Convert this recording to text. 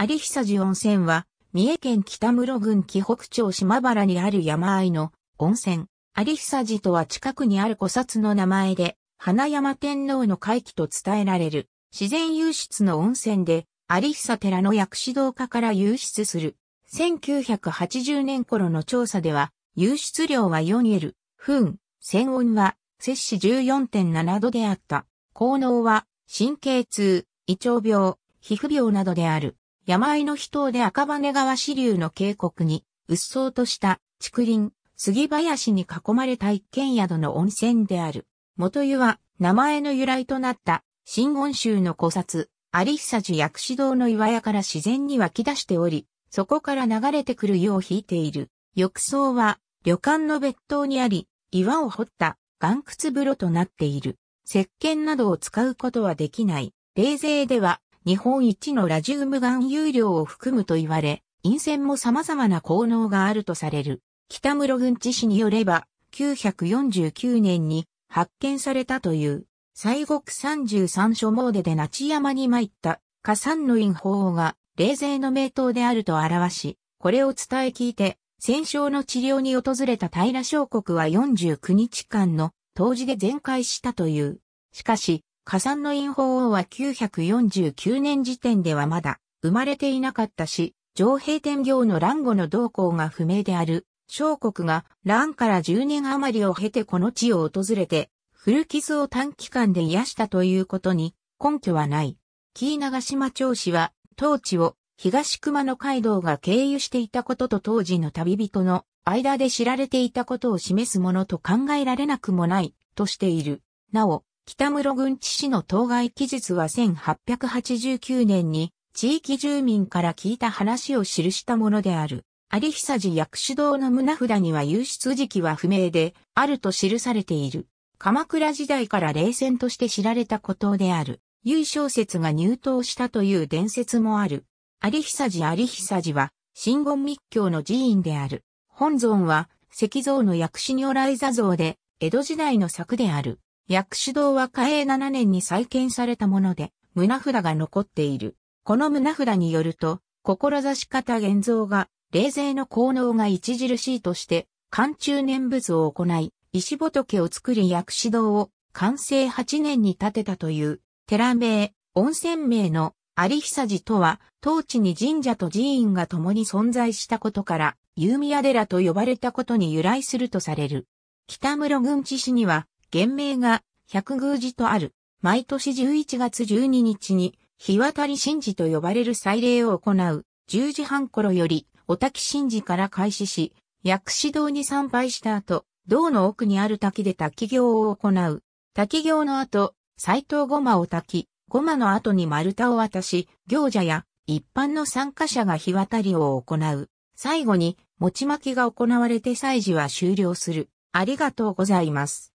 有久寺温泉は、三重県北室郡紀北町島原にある山あいの温泉。有久寺とは近くにある古刹の名前で、花山天皇の回帰と伝えられる、自然湧出の温泉で、有久寺の薬師道家から湧出する。1980年頃の調査では、湧出量は4エル、分、泉温は、摂氏14.7度であった。効能は、神経痛、胃腸病、皮膚病などである。山あいの秘湯で赤羽川支流の渓谷に、うっそうとした竹林、杉林に囲まれた一軒宿の温泉である。元湯は名前の由来となった新言宗の古刹、有久寺薬師堂の岩屋から自然に湧き出しており、そこから流れてくる湯を引いている。浴槽は旅館の別棟にあり、岩を掘った岩屈風呂となっている。石鹸などを使うことはできない。冷静では日本一のラジウム含有量を含むと言われ、陰線も様々な効能があるとされる。北室郡知事によれば、949年に発見されたという、西国33所詣で那智山に参った火山の陰法が、霊勢の名刀であると表し、これを伝え聞いて、戦傷の治療に訪れた平将国は49日間の当時で全壊したという。しかし、火山の陰法王は949年時点ではまだ生まれていなかったし、上平天行の乱後の動向が不明である、小国が乱から10年余りを経てこの地を訪れて、古傷を短期間で癒したということに根拠はない。紀伊長島町氏は、当地を東熊野街道が経由していたことと当時の旅人の間で知られていたことを示すものと考えられなくもないとしている。なお、北室郡知事の当該記述は1889年に地域住民から聞いた話を記したものである。有久寺薬師堂の胸札には輸出時期は不明で、あると記されている。鎌倉時代から冷戦として知られたことである。優小説が入党したという伝説もある。有久寺有久寺は、新言密教の寺院である。本尊は、石像の薬師如来座像で、江戸時代の作である。薬師堂は嘉永7年に再建されたもので、胸札が残っている。この胸札によると、志方玄造が、霊勢の効能が著しいとして、寒中念仏を行い、石仏を作り薬師堂を完成8年に建てたという、寺名、温泉名の有久寺とは、当地に神社と寺院が共に存在したことから、弓宮寺と呼ばれたことに由来するとされる。北室郡地市には、原名が百宮寺とある。毎年11月12日に日渡り神事と呼ばれる祭礼を行う。10時半頃より、お滝神事から開始し、薬師堂に参拝した後、銅の奥にある滝で滝行を行う。滝行の後、斎藤ごまを滝、ごまの後に丸太を渡し、行者や一般の参加者が日渡りを行う。最後に、餅巻きが行われて祭事は終了する。ありがとうございます。